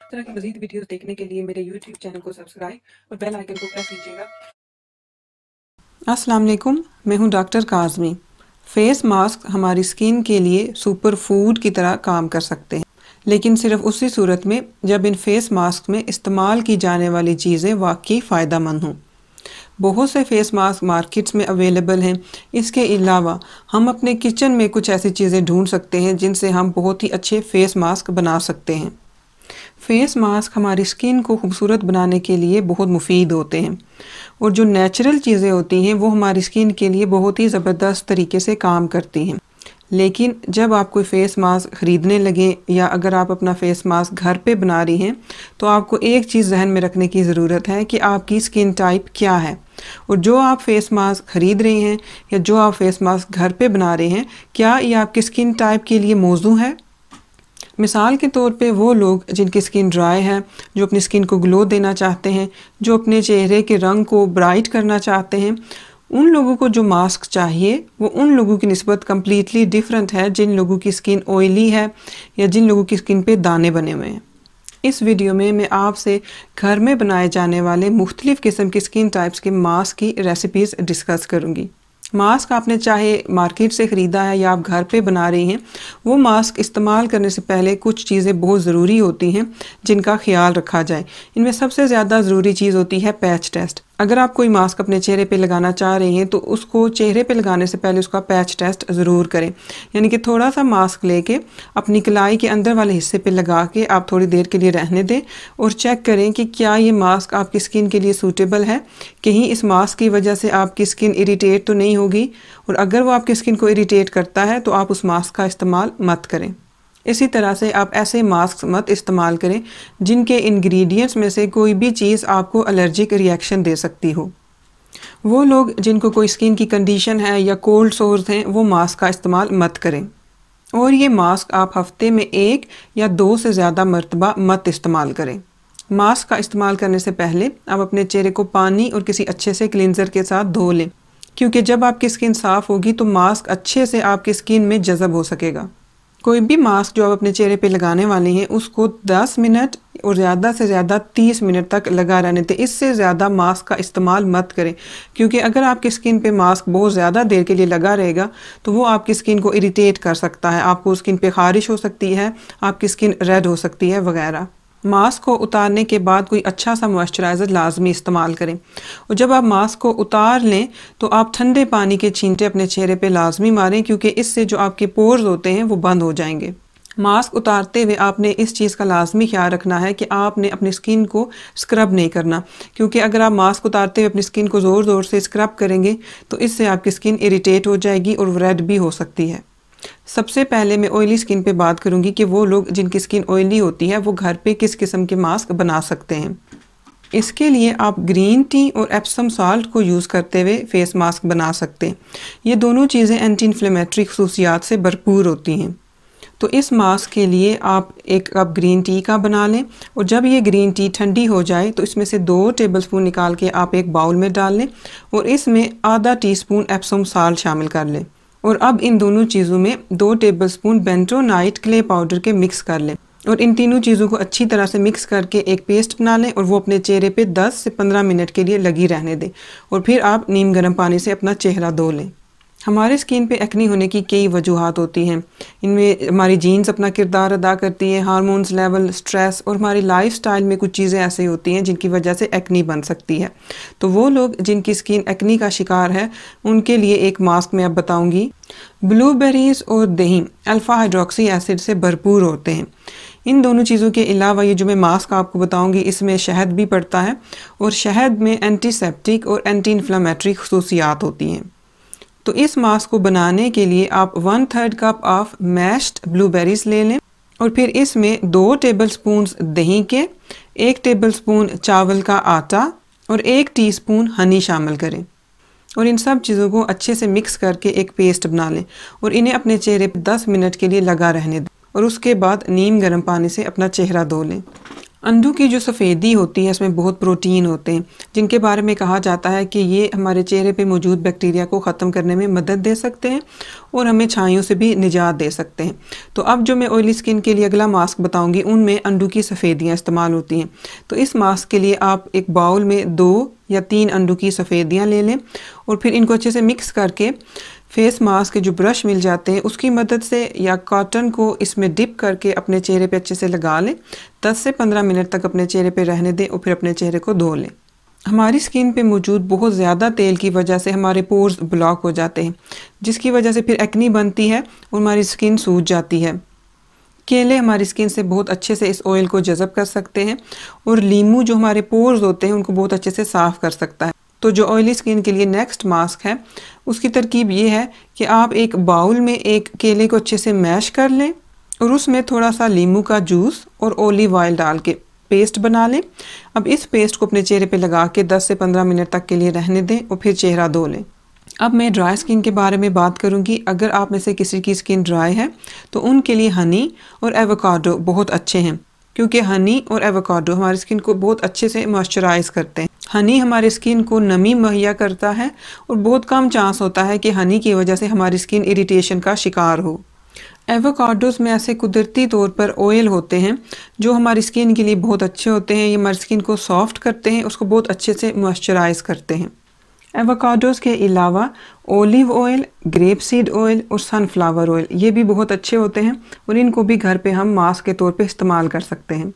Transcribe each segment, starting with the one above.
तरह की मजीद वीडियोस देखने के लिए मेरे यूट्यूब चैनल को सब्सक्राइब और बेल आइकन को प्रेस कीजिएगा अस्सलाम वालेकुम मैं हूं डॉक्टर काजमी फेस मास्क हमारी स्किन के लिए सुपर फूड की तरह काम कर सकते हैं लेकिन सिर्फ उसी सूरत में जब इन फेस मास्क में इस्तेमाल की जाने वाली चीज़ें वाकई फ़ायदा मंद हों बहुत से फेस मास्क मार्केट्स में अवेलेबल हैं इसके अलावा हम अपने किचन में कुछ ऐसी चीज़ें ढूंढ सकते हैं जिनसे हम बहुत ही अच्छे फेस मास्क बना सकते हैं फेस मास्क हमारी स्किन को खूबसूरत बनाने के लिए बहुत मुफीद होते हैं और जो नेचुरल चीज़ें होती हैं वो हमारी स्किन के लिए बहुत ही ज़बरदस्त तरीके से काम करती हैं लेकिन जब आप कोई फ़ेस मास्क ख़रीदने लगे या अगर आप अपना फ़ेस मास्क घर पे बना रही हैं तो आपको एक चीज़ जहन में रखने की ज़रूरत है कि आपकी स्किन टाइप क्या है और जो आप फेस मास्क ख़रीद रही हैं या जो आप फेस मास्क घर पे बना रहे हैं क्या ये आपकी स्किन टाइप के लिए मौजू है मिसाल के तौर पे वो लोग जिनकी स्किन ड्राई है जो अपनी स्किन को ग्लो देना चाहते हैं जो अपने चेहरे के रंग को ब्राइट करना चाहते हैं उन लोगों को जो मास्क चाहिए वो उन लोगों की नस्बत कम्प्लीटली डिफरेंट है जिन लोगों की स्किन ऑयली है या जिन लोगों की स्किन पे दाने बने हुए हैं इस वीडियो में मैं आपसे घर में बनाए जाने वाले मुख्तलिफ़ किस्म की स्किन टाइप्स के मास्क की रेसिपीज़ डिस्कस करूँगी मास्क आपने चाहे मार्केट से ख़रीदा है या आप घर पे बना रही हैं वो मास्क इस्तेमाल करने से पहले कुछ चीज़ें बहुत ज़रूरी होती हैं जिनका ख्याल रखा जाए इनमें सबसे ज़्यादा ज़रूरी चीज़ होती है पैच टेस्ट अगर आप कोई मास्क अपने चेहरे पे लगाना चाह रहे हैं तो उसको चेहरे पे लगाने से पहले उसका पैच टेस्ट ज़रूर करें यानी कि थोड़ा सा मास्क लेके अपनी कलाई के अंदर वाले हिस्से पे लगा के आप थोड़ी देर के लिए रहने दें और चेक करें कि क्या ये मास्क आपकी स्किन के लिए सूटेबल है कहीं इस मास्क की वजह से आपकी स्किन इरीटेट तो नहीं होगी और अगर वो आपकी स्किन को इरीटेट करता है तो आप उस मास्क का इस्तेमाल मत करें इसी तरह से आप ऐसे मास्क मत इस्तेमाल करें जिनके इंग्रेडिएंट्स में से कोई भी चीज़ आपको एलर्जिक रिएक्शन दे सकती हो वो लोग जिनको कोई स्किन की कंडीशन है या कोल्ड सोर्स हैं वो मास्क का इस्तेमाल मत करें और ये मास्क आप हफ्ते में एक या दो से ज़्यादा मरतबा मत इस्तेमाल करें मास्क का इस्तेमाल करने से पहले आप अपने चेहरे को पानी और किसी अच्छे से क्लिनज़र के साथ धो लें क्योंकि जब आपकी स्किन साफ़ होगी तो मास्क अच्छे से आपकी स्किन में जज़ब हो सकेगा कोई भी मास्क जो आप अपने चेहरे पे लगाने वाले हैं उसको 10 मिनट और ज़्यादा से ज़्यादा 30 मिनट तक लगा रहने थे इससे ज़्यादा मास्क का इस्तेमाल मत करें क्योंकि अगर आपकी स्किन पे मास्क बहुत ज़्यादा देर के लिए लगा रहेगा तो वो आपकी स्किन को इरीटेट कर सकता है आपको स्किन पे खारिश हो सकती है आपकी स्किन रेड हो सकती है वगैरह मास्क को उतारने के बाद कोई अच्छा सा मॉइस्चराइज़र लाजमी इस्तेमाल करें और जब आप मास्क को उतार लें तो आप ठंडे पानी के छींटे अपने चेहरे पर लाजमी मारें क्योंकि इससे जो आपके पोर्स होते हैं वो बंद हो जाएंगे मास्क उतारते हुए आपने इस चीज़ का लाजमी ख्याल रखना है कि आपने अपनी स्किन को स्क्रब नहीं करना क्योंकि अगर आप मास्क उतारते हुए अपनी स्किन को ज़ोर ज़ोर से स्क्रब करेंगे तो इससे आपकी स्किन इरीटेट हो जाएगी और रेड भी हो सकती है सबसे पहले मैं ऑयली स्किन पे बात करूँगी कि वो लोग जिनकी स्किन ऑयली होती है वो घर पे किस किस्म के मास्क बना सकते हैं इसके लिए आप ग्रीन टी और एप्सम साल्ट को यूज़ करते हुए फेस मास्क बना सकते हैं ये दोनों चीज़ें एंटी इन्फ्लेमेटरी खसूसियात से भरपूर होती हैं तो इस मास्क के लिए आप एक कप ग्रीन टी का बना लें और जब ये ग्रीन टी ठंडी हो जाए तो इसमें से दो टेबल स्पून निकाल के आप एक बाउल में डाल लें और इसमें आधा टी स्पून एप्सम साल्ट शामिल कर लें और अब इन दोनों चीज़ों में दो टेबलस्पून नाइट क्ले पाउडर के मिक्स कर लें और इन तीनों चीज़ों को अच्छी तरह से मिक्स करके एक पेस्ट बना लें और वो अपने चेहरे पे 10 से 15 मिनट के लिए लगी रहने दें और फिर आप नीम गर्म पानी से अपना चेहरा धो लें हमारे स्किन पे एक्नी होने की कई वजूहत होती हैं इनमें हमारी जीन्स अपना किरदार अदा करती है हारमोन्स लेवल स्ट्रेस और हमारी लाइफ स्टाइल में कुछ चीज़ें ऐसी होती हैं जिनकी वजह से एक्नी बन सकती है तो वो लोग जिनकी स्किन एक्नी का शिकार है उनके लिए एक मास्क मैं अब बताऊँगी ब्लूबेरीज और दही अल्फ़ा हाइड्रोक्सी एसिड से भरपूर होते हैं इन दोनों चीज़ों के अलावा ये जो मैं मास्क आपको बताऊंगी इसमें शहद भी पड़ता है और शहद में एंटीसेप्टिक और एंटी इन्फ्लामेट्री खसूसियात होती हैं तो इस मास्क को बनाने के लिए आप one third cup of mashed blueberries ले लें और फिर इसमें दो टेबल स्पून दही के एक टेबल स्पून चावल का आटा और एक टीस्पून हनी शामिल करें और इन सब चीज़ों को अच्छे से मिक्स करके एक पेस्ट बना लें और इन्हें अपने चेहरे पर 10 मिनट के लिए लगा रहने दें और उसके बाद नीम गर्म पानी से अपना चेहरा धो लें अंडू की जो सफ़ेदी होती है इसमें बहुत प्रोटीन होते हैं जिनके बारे में कहा जाता है कि ये हमारे चेहरे पे मौजूद बैक्टीरिया को ख़त्म करने में मदद दे सकते हैं और हमें छाइयों से भी निजात दे सकते हैं तो अब जो मैं ऑयली स्किन के लिए अगला मास्क बताऊँगी उनमें अंडू की सफ़ेदियाँ इस्तेमाल होती हैं तो इस मास्क के लिए आप एक बाउल में दो या तीन अंडू की सफ़ेदियाँ ले लें और फिर इनको अच्छे से मिक्स करके फेस मास्क के जो ब्रश मिल जाते हैं उसकी मदद से या कॉटन को इसमें डिप करके अपने चेहरे पे अच्छे से लगा लें 10 से 15 मिनट तक अपने चेहरे पे रहने दें और फिर अपने चेहरे को धो लें हमारी स्किन पे मौजूद बहुत ज़्यादा तेल की वजह से हमारे पोर्स ब्लॉक हो जाते हैं जिसकी वजह से फिर एक्नी बनती है और हमारी स्किन सूज जाती है केले हमारी स्किन से बहुत अच्छे से इस ऑयल को जज़ब कर सकते हैं और लीमू जो हमारे पोर्स होते हैं उनको बहुत अच्छे से साफ़ कर सकता है तो जो ऑयली स्किन के लिए नेक्स्ट मास्क है उसकी तरकीब ये है कि आप एक बाउल में एक केले को अच्छे से मैश कर लें और उसमें थोड़ा सा लीमू का जूस और ओलिव ऑयल डाल के पेस्ट बना लें अब इस पेस्ट को अपने चेहरे पे लगा के 10 से 15 मिनट तक के लिए रहने दें और फिर चेहरा धो लें अब मैं ड्राई स्किन के बारे में बात करूंगी अगर आप में से किसी की स्किन ड्राई है तो उनके लिए हनी और एवोकाडो बहुत अच्छे हैं क्योंकि हनी और एवोकाडो हमारी स्किन को बहुत अच्छे से मॉइस्चराइज करते हैं हनी हमारी स्किन को नमी मुहैया करता है और बहुत कम चांस होता है कि हनी की वजह से हमारी स्किन इरिटेशन का शिकार हो एवोकाडोज में ऐसे कुदरती तौर पर ऑयल होते हैं जो हमारी स्किन के लिए बहुत अच्छे होते हैं ये हमारी स्किन को सॉफ्ट करते हैं उसको बहुत अच्छे से मॉइस्चराइज करते हैं एवोकाडोज़ के अलावा olive oil grape seed oil और सनफ्लावर ऑयल ये भी बहुत अच्छे होते हैं और इनको भी घर पे हम मास्क के तौर पे इस्तेमाल कर सकते हैं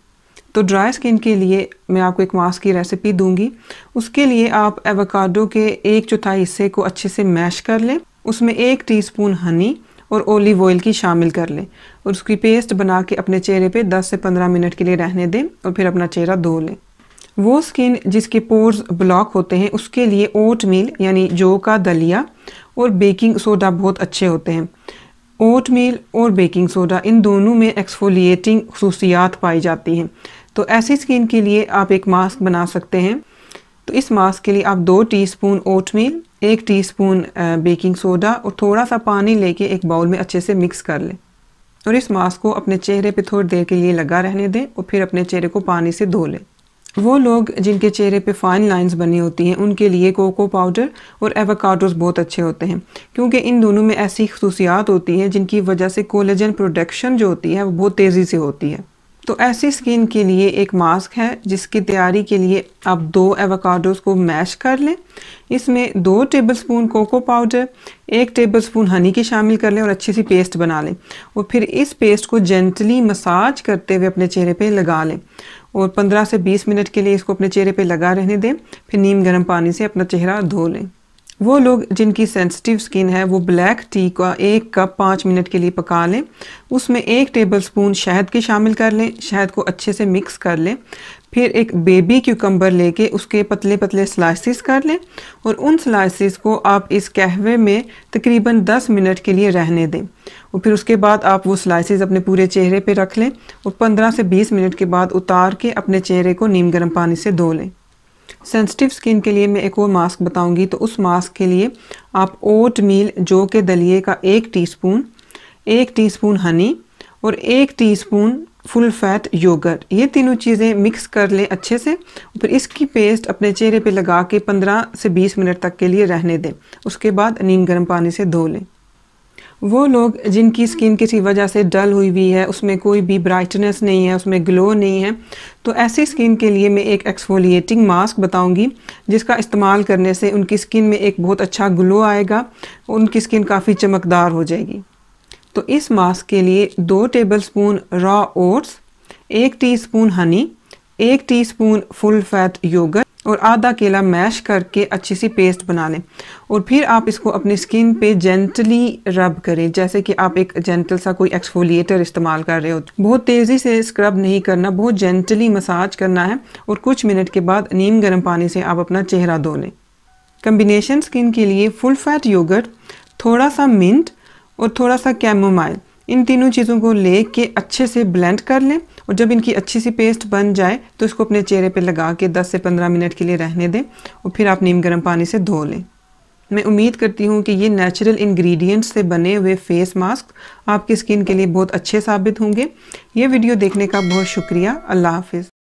तो ड्राई स्किन के लिए मैं आपको एक मास्क की रेसिपी दूंगी उसके लिए आप एवोकाडो के एक चौथाई हिस्से को अच्छे से मैश कर लें उसमें एक टीस्पून हनी और ओलिव ऑयल की शामिल कर लें और उसकी पेस्ट बना के अपने चेहरे पे 10 से 15 मिनट के लिए रहने दें और फिर अपना चेहरा धो लें वो स्किन जिसके पोर्स ब्लॉक होते हैं उसके लिए ओट मील यानी जौ का दलिया और बेकिंग सोडा बहुत अच्छे होते हैं ओट मील और बेकिंग सोडा इन दोनों में एक्सफोलिएटिंग खसूसियात पाई जाती हैं तो ऐसी स्किन के लिए आप एक मास्क बना सकते हैं तो इस मास्क के लिए आप दो टीस्पून मील एक टी बेकिंग सोडा और थोड़ा सा पानी लेके एक बाउल में अच्छे से मिक्स कर लें और इस मास्क को अपने चेहरे पर थोड़ी देर के लिए लगा रहने दें और फिर अपने चेहरे को पानी से धो लें वो लोग जिनके चेहरे पे फाइन लाइंस बनी होती हैं उनके लिए कोको पाउडर और एवोकाडोस बहुत अच्छे होते हैं क्योंकि इन दोनों में ऐसी खसूसियात होती हैं जिनकी वजह से कोलेजन प्रोडक्शन जो होती है वो बहुत तेज़ी से होती है तो ऐसी स्किन के लिए एक मास्क है जिसकी तैयारी के लिए आप दो एवोकाडोस को मैश कर लें इसमें दो टेबलस्पून कोको पाउडर एक टेबलस्पून हनी की शामिल कर लें और अच्छी सी पेस्ट बना लें और फिर इस पेस्ट को जेंटली मसाज करते हुए अपने चेहरे पे लगा लें और 15 से 20 मिनट के लिए इसको अपने चेहरे पे लगा रहने दें फिर नीम गर्म पानी से अपना चेहरा धो लें वो लोग जिनकी सेंसिटिव स्किन है वो ब्लैक टी का एक कप पाँच मिनट के लिए पका लें उसमें एक टेबल स्पून शहद की शामिल कर लें शहद को अच्छे से मिक्स कर लें फिर एक बेबी क्यूकम्बर लेके उसके पतले पतले स्लाइसिस कर लें और उन स्लाइसिस को आप इस कहवे में तकरीबन 10 मिनट के लिए रहने दें और फिर उसके बाद आप वो स्लाइसेस अपने पूरे चेहरे पे रख लें और 15 से 20 मिनट के बाद उतार के अपने चेहरे को नीम गर्म पानी से धो लें सेंसिटिव स्किन के लिए मैं एक और मास्क बताऊंगी तो उस मास्क के लिए आप ओट मील जो के दलिए का एक टीस्पून एक टीस्पून हनी और एक टीस्पून फुल फैट योगर्ट ये तीनों चीज़ें मिक्स कर लें अच्छे से फिर इसकी पेस्ट अपने चेहरे पे लगा के 15 से 20 मिनट तक के लिए रहने दें उसके बाद नीम गर्म पानी से धो लें वो लोग जिनकी स्किन किसी वजह से डल हुई हुई है उसमें कोई भी ब्राइटनेस नहीं है उसमें ग्लो नहीं है तो ऐसी स्किन के लिए मैं एक एक्सफोलिएटिंग मास्क बताऊंगी जिसका इस्तेमाल करने से उनकी स्किन में एक बहुत अच्छा ग्लो आएगा उनकी स्किन काफ़ी चमकदार हो जाएगी तो इस मास्क के लिए दो टेबल स्पून रॉ ओट्स एक टी हनी एक टी फुल फैट योगर और आधा केला मैश करके अच्छी सी पेस्ट बना लें और फिर आप इसको अपनी स्किन पे जेंटली रब करें जैसे कि आप एक जेंटल सा कोई एक्सफोलिएटर इस्तेमाल कर रहे हो बहुत तेज़ी से स्क्रब नहीं करना बहुत जेंटली मसाज करना है और कुछ मिनट के बाद नीम गर्म पानी से आप अपना चेहरा धो लें कम्बिनेशन स्किन के लिए फुल फैट योगर्ट थोड़ा सा मिंट और थोड़ा सा कैमोमाइल इन तीनों चीज़ों को ले के अच्छे से ब्लेंड कर लें और जब इनकी अच्छी सी पेस्ट बन जाए तो इसको अपने चेहरे पे लगा के 10 से 15 मिनट के लिए रहने दें और फिर आप नीम गर्म पानी से धो लें मैं उम्मीद करती हूँ कि ये नेचुरल इंग्रेडिएंट्स से बने हुए फेस मास्क आपकी स्किन के लिए बहुत अच्छे साबित होंगे ये वीडियो देखने का बहुत शुक्रिया अल्लाह हाफिज़